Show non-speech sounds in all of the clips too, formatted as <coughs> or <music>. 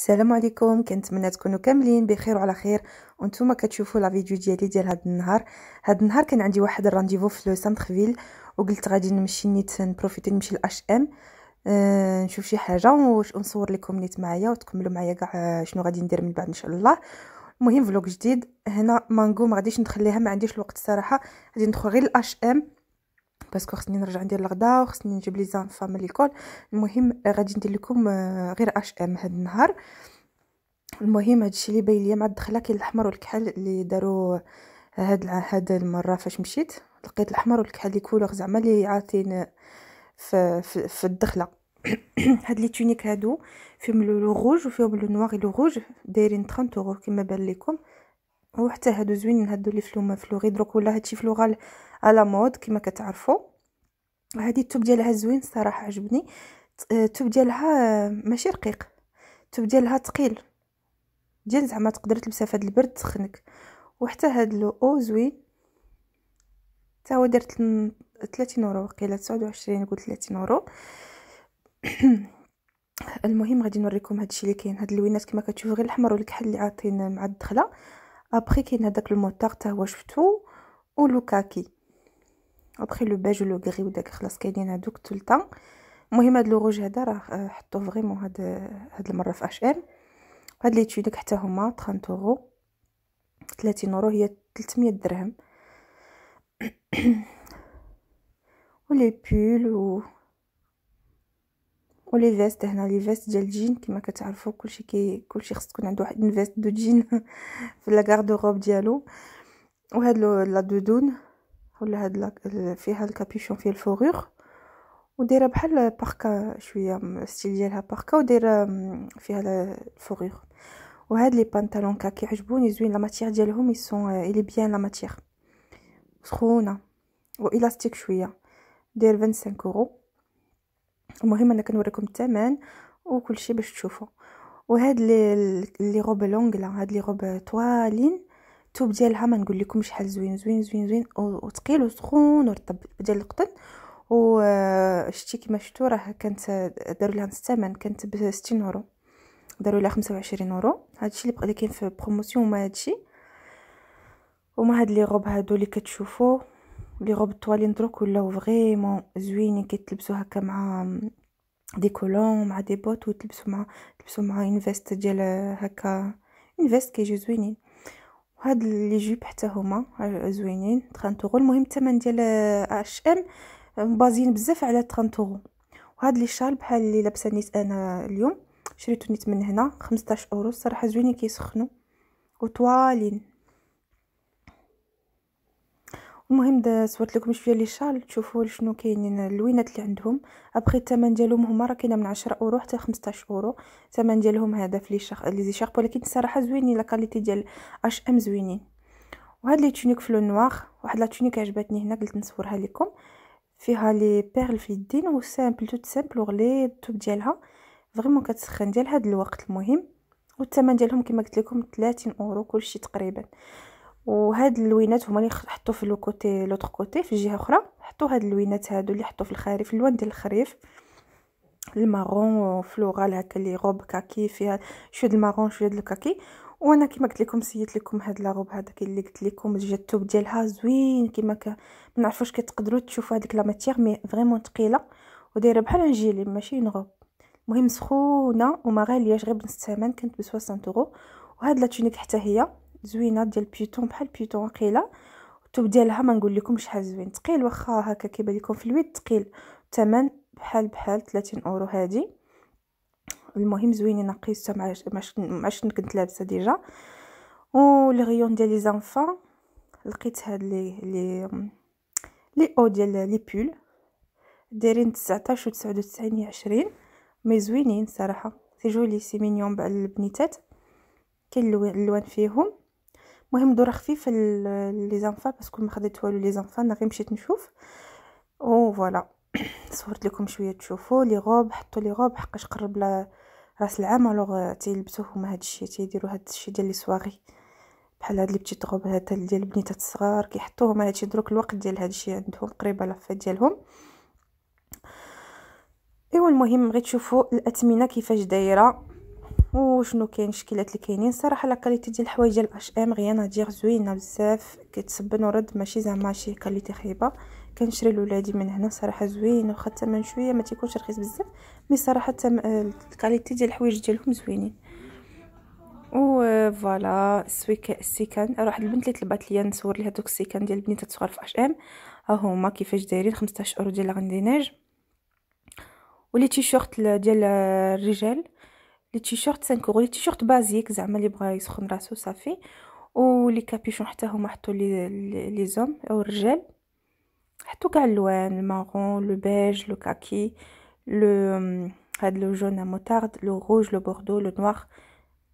السلام عليكم كنتمنى تكونوا كاملين بخير وعلى خير وانتم كتشوفوا لا فيديو ديالي ديال هذا النهار هذا النهار كان عندي واحد الرانديفو في لو سانترفيل وقلت غادي نمشي نيت نبروفيتي نمشي لاش ام آه، نشوف شي حاجه ونصور لكم نيت معايا وتكملوا معايا كاع شنو غادي ندير من بعد ان شاء الله المهم فلوق جديد هنا مانغو ما غاديش نخليها ما عنديش الوقت الصراحه غادي ندخل غير لاش ام باسكو خصني نرجع ندير الغدا وخصني نجيب لي زانفام من ليكول المهم آه، غادي ندير لكم آه، غير اش ام هاد النهار المهم هادشي اللي باين ليا مع الدخله كاين الاحمر والكحل اللي داروا آه، هاد هاد المره فاش مشيت لقيت الاحمر والكحل لي كولور زعما اللي عاطين في, في, في الدخله <coughs> هاد لي تونيك هادو فيهم لو روج وفيهم لو نوار لو روج دايرين 30 اورو كما بان لكم وحتى هادو زوينين هادو لي فلوما فلوغي دروك ولا هادشي غال على مود كما كتعرفوا هادي التوب ديالها زوين الصراحه عجبني التوب ديالها ماشي رقيق التوب ديالها تقيل ديال زعما تقدر تلبسها فهاد البرد تخنك وحتى هاد لو او زوين حتى هو دار 30 اورو وقيله 29 قلت 30 اورو <clears throat> المهم غادي نوريكم هادشي اللي كاين هاد اللوينات كما كتشوفوا غير الاحمر والكحل اللي عاطين مع الدخله ابري كاين هذاك الموتار حتى هو شفتو ولوكاكي ابري لو بيج لو غري وداك خلاص كاينين هذوك ثلثه المهم هاد لوروج هذا راه حطو فريمون هاد هاد المره في اش ام هاد لي تيودك حتى هما 30 اورو 30 اورو هي 300 درهم ولي بول و ولي فيست هنا لي فيست ديال الجين كما كتعرفوا كلشي كي كلشي خص تكون عنده واحد فيست دو جين في لا غاردوروب ديالو وهاد لا دودون ولا هاد لا فيها الكابيشون فيه الفوغور ودايره بحال باركا شويه الستيل ديالها باركا ودايره فيها الفوغور وهاد لي بانطالون كاكي عجبوني زوين لا ماتيغ ديالهم يسون الي بيان لا ماتيغ سخونه الاستيك شويه داير 25 اورو المهم انا كنوريكم الثمن وكل شيء باش تشوفوا وهاد لي غوب لونغلا هاد لي غوب طوالين الثوب ديالها ما نقول لكم شحال زوين زوين زوين زوين وثقيل وسخون ورطب ديال القطن وشتي كما شفتوا راه كانت داروا لها نص الثمن كانت ب 60 يورو داروا لها 25 اورو هادشي اللي بقى كاين في بروموسيون ما هادشي وما هاد لي غوب هادو اللي كتشوفوا لي غوب الطوالين دروك ولاو فريمون زوينين كي تلبسو هكا مع دي كولون مع دي بوت وتلبسو مع تلبسو مع اون فيست ديال هكا اون فيست كيجيو زوينين وهاد لي جيب حتى هما زوينين 30 اورو المهم الثمن ديال اش ام بازين بزاف على 30 اورو وهاد لي شال بحال اللي لابسه نيت انا اليوم شريتو نيت من هنا 15 اورو الصراحه زوينين كيسخنوا وطوالين المهم دا صورت لكم شويه لي شال تشوفوا شنو كاينين اللوينات اللي عندهم ابخي الثمن ديالهم هما راه كاينه من 10 اورو حتى 15 اورو الثمن ديالهم هذا في لي شخ لي زي شارب ولكن الصراحه زوينين لا كاليتي ديال اش ام زوينين وهاد لي تونيك فلو نوار واحد لا تونيك عجبتني هنا قلت نصورها لكم فيها لي بيرل في و سامبل توت سامبل وغلي التوب ديالها فريمون كتسخن ديال هاد الوقت المهم والثمن ديالهم كما قلت لكم 30 اورو كلشي تقريبا وهاد اللوينات هما اللي حطوا في لو كوتي لوتر كوتي في جهه اخرى حطوا هاد اللوينات هادو اللي حطوا في الخريف اللون ديال الخريف المارون فلورال هكا لي روب كاكي فيها شويه ديال المارون شويه ديال الكاكي وانا كما قلت لكم سيت لكم هاد لا روب هذاك اللي قلت لكم الجاتوب ديالها زوين كما ك... ما نعرفوش كتقدروا تشوفوا هذيك لا ماتير مي فريمون ثقيله ودايره بحال انجيلي ماشي نغوب المهم سخونه وما غالياش غير بنص الثمن كانت ب 60 اورو وهاد لا تونيك حتى هي زوينه ديال بيوتون بحال بيوتون قيله الثوب ديالها ما نقول لكم شحال زوين ثقيل واخا هكا كيبان لكم في الويد ثقيل الثمن بحال بحال 30 اورو هادي المهم زوينين قيسه مع مع شنو كنت لابسه ديجا والغيون ديال لي زانفان لقيت هاد لي لي لي او ديال لي بول دايرين 19 و 99 يا 20 مي زوينين صراحه سي جولي سي مينيون بع البنيتات كاين اللوان فيهم المهم دور خفيفه لي زانفا باسكو ما خديت والو لي زانفا انا غير مشيت نشوف او فوالا <clears throat> صورت لكم شويه تشوفوا لي غوب حطوا لي غوب حقاش قرب راس العام الوغ آه، تيلبسوهم هاد الشيء تيديروا هاد الشيء ديال لي سواغي بحال هاد لي بتيت غوب هاد ديال البنيتات الصغار كيحطوهم هادشي دروك الوقت ديال هادشي عندهم قريبه لافات ديالهم ايوا المهم غير تشوفوا الاثمنه كيفاش دايره وشنو كاين الشكلات اللي كاينين صراحه لا كاليتي ديال الحوايج ديال اش ام غيانا دير زوينه بزاف كتسبن ورد ماشي زعما شي كاليتي خايبه كنشري لولادي من هنا صراحه زوين واخا الثمن شويه ما تيكونش رخيص بزاف مي صراحه الكاليتي آه، ديال الحوايج ديالهم زوينين و آه، فوالا السيكان راه واحد البنت اللي طلبات ليا نصور ليها دوك السيكان ديال البنيتات الصغار في اش ام ها هما كيفاش دايرين 15 اورو ديال لاغنديناج ولي تيشيرت ديال آه، الرجال لي تيشيرت 5 اورو لي تيشيرت بازيك زعما اللي بغا يسخن راسو صافي ولي كابيشون حتى هما حطوا لي لي زوم او الرجال حطوا كاع اللوان المارون لو بيج لو كاكي لو هاد لو جون موتارد لو روج لو بوردو لو نوار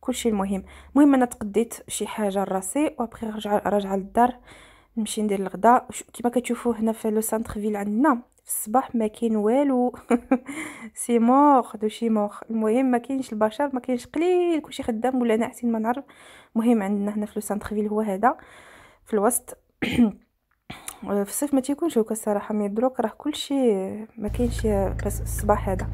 كلشي المهم المهم انا تقديت شي حاجه لراسي وابخي رجع راجعه للدار نمشي ندير الغداء كيما كتشوفوا هنا في لو سانتر فيل عندنا في الصباح ما كاين والو <laughs> سي مور دو شي مور المهم ما كاينش البشر ما كاينش قليل كلشي خدام ولا انا ما نعرف المهم عندنا هنا في لو سانترفيل هو هذا في الوسط <clears throat> في الصيف ما تيكونش هكا الصراحه مي دروك راه كلشي ما كاينش بس الصباح هذا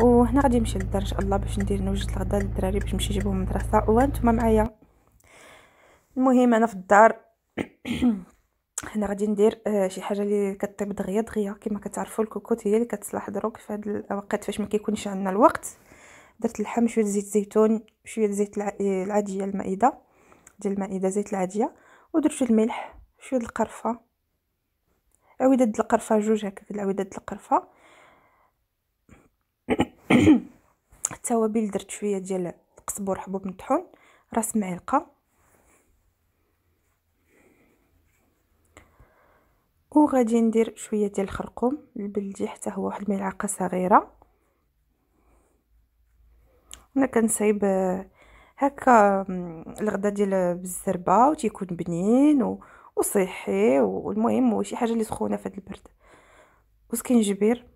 وهنا غادي نمشي للدار ان شاء الله باش ندير نوجد الغداء للدراري باش نمشي نجيبهم من المدرسه وانتم معايا المهم انا في الدار <clears throat> هنا غادي ندير آه شي حاجه اللي كطيب دغيا دغيا كما كتعرفوا الكوكوت هي اللي كتصلح دروك في هاد الاوقات فاش ما كيكونش عندنا الوقت درت اللحم شويه زيت زيتون شويه زيت العاديه المائده ديال المائده زيت العاديه ودرت شويه الملح شويه القرفه عويده القرفه جوج هكاك عويده القرفه <coughs> التوابل درت شويه ديال القزبر حبوب مطحون راس معلقه وغادي ندير شويه ديال الخرقوم البلدي حتى هو واحد الملعقه صغيره انا كنصايب آه، هكا الغدا ديال بالزربه وتيكون بنين وصحي والمهم شي حاجه اللي سخونه في هذا البرد وسكنجبير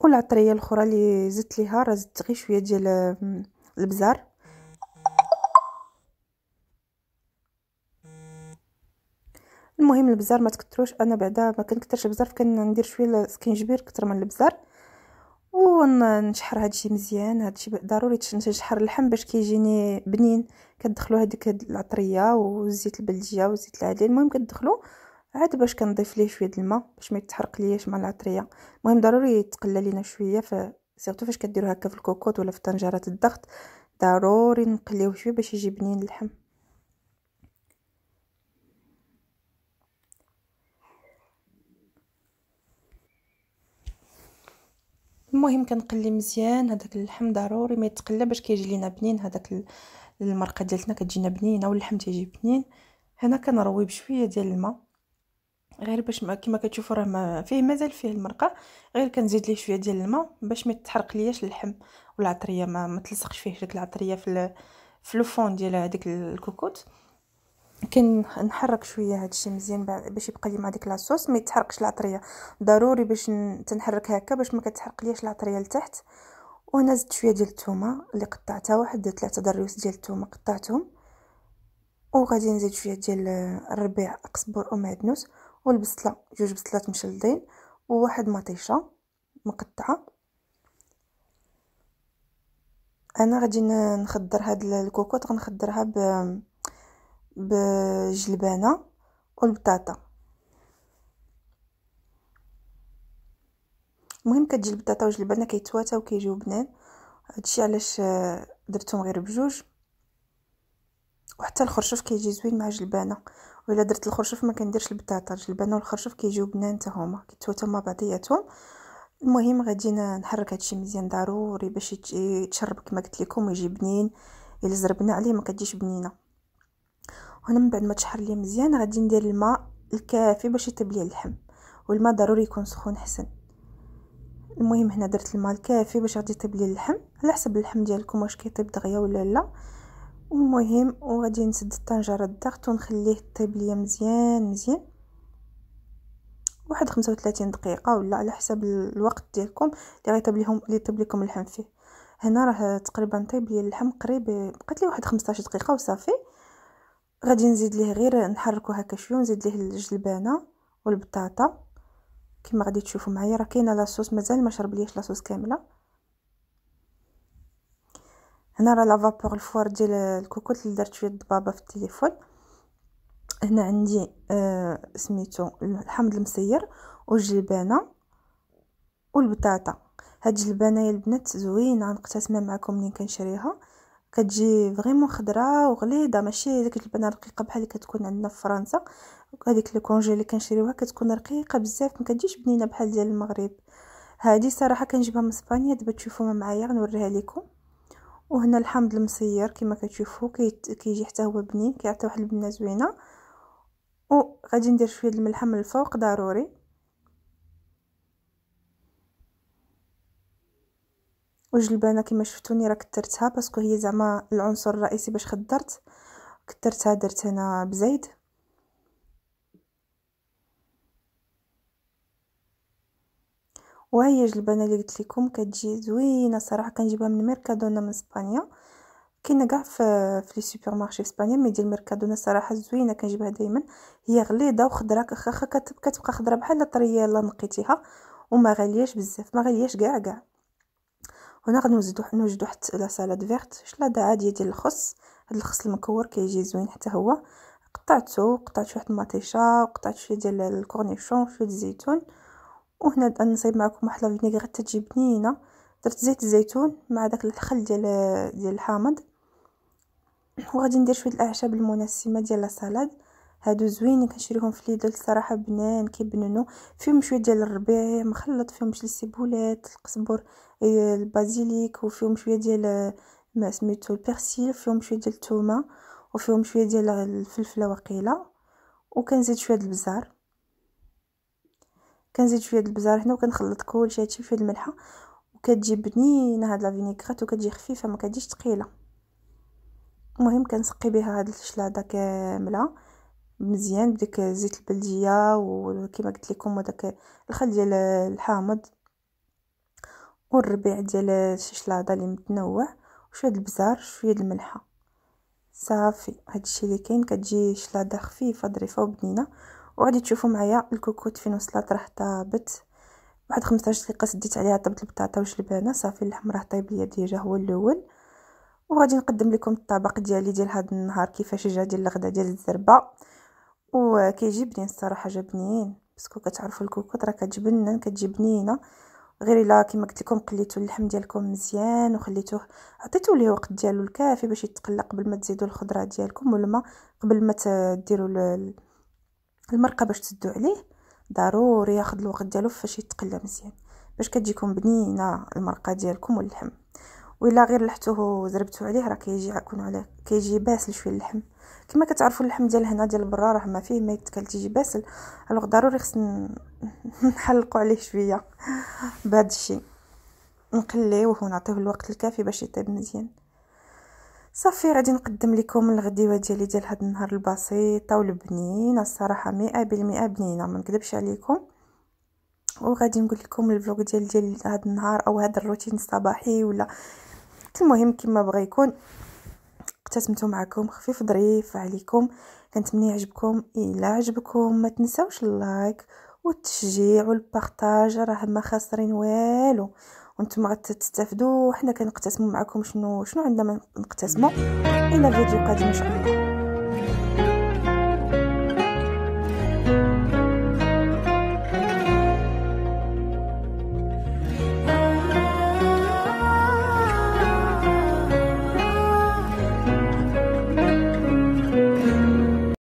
والعطريه الاخرى اللي زدت ليها راه زدت غير شويه ديال البزار المهم البزار ما تكتروش انا بعدا ما كنكثرش فكان كندير شويه السكنجبير كتر من البزار ونشحر هادشي مزيان هادشي ضروري تشحر اللحم باش كيجيني بنين كتدخلوا هذيك العطريه والزيت البلجيه والزيت العادي المهم كتدخلوا عاد باش كنضيف ليه شويه الماء باش ما يتحرق ليش مع العطريه المهم ضروري تقلى لينا شويه في سيرتو فاش كديرو هكا في الكوكوط ولا في طنجره الضغط ضروري نقليوه شويه باش يجي بنين اللحم المهم كنقلي مزيان هذاك اللحم ضروري ما يتقلى باش كيجي لينا بنين هذاك المرقه ديالتنا كتجينا بنينه واللحم تيجي بنين هنا كنروي بشويه ديال الماء غير باش ما كما كتشوفوا راه ما فيه مازال فيه المرقه غير كنزيد ليه شويه ديال الماء باش ما يتحرق ليش اللحم والعطريه ما, ما تلصقش فيه ديك العطريه في في لو فون ديال هذيك الكوكوت كنحرك شويه هادشي مزيان باش يبقى لي مع ديك لاصوص ما يتحرقش العطريه ضروري باش تنحرك هكا باش ما كتحرق ليش العطريه لتحت وهنا زدت شويه ديال الثومه اللي قطعتها واحد ثلاثه ضريوس ديال الثومه قطعتهم وغادي نزيد شويه ديال الربيع اقزبر ومعدنوس والبسله جوج بسلات مشلدين وواحد مطيشه مقطعه انا غادي نخضر هاد الكوكوط غنخضرها ب بجلبانه والبطاطا المهم كتجي البطاطا والجلبانه كيتواتاو كيجيو بنان هادشي علاش آه، درتهم غير بجوج وحتى الخرشوف كيجي زوين مع جلبانه وإلا درت الخرشف ما كنديرش البطاطا الجلبانه والخرشف كيجيو بنان حتى هما كيتفاوتوا مع بعضياتهم المهم غادي نحرك هادشي مزيان ضروري باش يتشرب كما قلت لكم ويجي بنين الا زربنا عليه ما كتجيش بنينه هنا من بعد ما تشحر ليه مزيان غادي ندير الماء الكافي باش يطيب لي اللحم والماء ضروري يكون سخون حسن المهم هنا درت الماء الكافي باش غادي يطيب لي اللحم على حسب اللحم ديالكم واش كيطيب دغيا ولا لا المهم وغادي نسد الطنجره الضغط ونخليه طيب ليا مزيان مزيان واحد 35 دقيقه ولا على حسب الوقت ديالكم اللي غيطيب ليهم اللي طيب لكم اللحم فيه هنا راه تقريبا طيب ليا اللحم قريب بقات لي واحد 15 دقيقه وصافي غادي نزيد ليه غير نحركو هكا شويه ونزيد ليه الجلبانه والبطاطا كما غادي تشوفوا معايا راه كاينه لاصوص مازال ما شرب ليش لاصوص كامله هنا راه لافابور الفور ديال الكوكوت اللي درت فيه الضبابه في التليفون هنا عندي آه سميتو الحمض المسير والجلبانه والبطاطا هاد الجلبانه يا البنات زوينه نقتسمها معكم منين كنشريها كتجي فريمون خضراء وغليظه ماشي داك الجلبانه رقيقه بحال اللي كتكون عندنا في فرنسا هذيك الكونجي اللي كنشريوها كتكون رقيقه بزاف ما كتجيش بنينه بحال ديال المغرب هادي صراحه كنجيبها من اسبانيا دابا تشوفوها معايا غنوريها لكم وهنا الحامض المسير كما كتشوفوا كيجي حتى هو بنين كيعطي واحد البنه زوينه وغادي ندير شويه الملح من الفوق ضروري وجلبانه كما شفتوني راه كثرتها باسكو هي زعما العنصر الرئيسي باش خدرت كثرتها درت انا بزيت وهي الجلبانه اللي قلت لكم كتجي زوينه صراحه كنجيبها من ميركادونا من اسبانيا كاينه كاع في لي سوبر مارشي في اسبانيا مي ديال ميركادونا صراحه زوينه كنجيبها دائما هي غليظه وخضره كخخ كتبقى خضراء بحال طريه الا نقيتيها وما غالياش بزاف ما غالياش كاع كاع هنا غنوجدو نوجدو حتى لا سالاد فيرت شلاده عاديه ديال الخس هاد الخس المكور كيجي زوين حتى هو قطعته قطعت واحد المطيشه وقطعت شويه ديال الكورنيشون شويه الزيتون وهنا نصايب معكم واحد لا تجي بنينه درت زيت الزيتون مع داك الخل ديال ديال الحامض وغادي ندير شويه الاعشاب المناسمه ديال السلطه هادو زوينين كنشريهم في ليدل الصراحه بنان كيبننوا فيهم شويه ديال الربيع مخلط فيهم شويه السيبولات القزبر إيه، البازيليك وفيهم شويه ديال ما سميتو البيرسيل فيهم شويه ديال الثومه وفيهم شويه ديال الفلفله وقيله وكنزيد شويه البزار كنزيد شويه د البزار هنا وكنخلط كلشي هادشي في الملحه وكتجي بنينه هاد لا فينيغريت وكتجي خفيفه ما كتجيش ثقيله المهم كنسقي بها هاد الشلاضه كامله مزيان بديك زيت البلديه وكما قلت لكم وداك الخل ديال الحامض والربيع ديال الشلاضه اللي متنوع وشويه البزار شويه الملحه صافي هادشي اللي كاين كتجي شلاضه خفيفه ظريفه وبنينه وغادي تشوفوا معايا الكوكوت فين وصلت راه طابت واحد 15 دقيقه سديت عليها طبت البطاطا وشلبانه صافي اللحم راه طايب ليا ديجا هو الاول وغادي نقدم لكم الطبق ديالي ديال هذا النهار كيفاش جا ديال الغدا ديال الزربه وكيجي بنين الصراحه جا بنين باسكو كتعرفوا الكوكوت راه كتجبنن كتجبنينه غير الا كما قلت لكم قليتو اللحم ديالكم مزيان وخليتوه عطيتو ليه الوقت ديالو الكافي باش يتقلى قبل ما تزيدوا الخضره ديالكم والماء قبل ما تديروا المرقه باش تسدو عليه ضروري ياخذ الوقت ديالو فاش يتقلى مزيان باش كتجيكم بنينه المرقه ديالكم واللحم وإلا غير لحتوه وزربتو عليه راه كيجي يكون عليه كيجي باسل شويه اللحم كما كتعرفوا اللحم ديال هنا ديال برا راه ما فيه ما يتكل تيجي باسل الوغ ضروري خصنا <laughs> نحلقوا عليه شويه بهذا الشيء نقليوه ونعطيوه الوقت الكافي باش يطيب مزيان صافي غادي نقدم لكم الغديوه ديالي ديال هذا النهار البسيطه والبنينه الصراحه مئة بالمئة بنينه ما نكذبش عليكم وغادي نقول لكم الفلوق ديال ديال هذا النهار او هذا الروتين الصباحي ولا المهم كما بغى يكون اقتسمتو معكم خفيف ظريف عليكم كنتمنى يعجبكم الا عجبكم ما تنساوش اللايك والتشجيع والبارطاج راه ما خاسرين والو وانتم غتستافدوا وحنا كنقتسموا معكم شنو شنو عندنا نقتسموا الى فيديو قادم ان شاء الله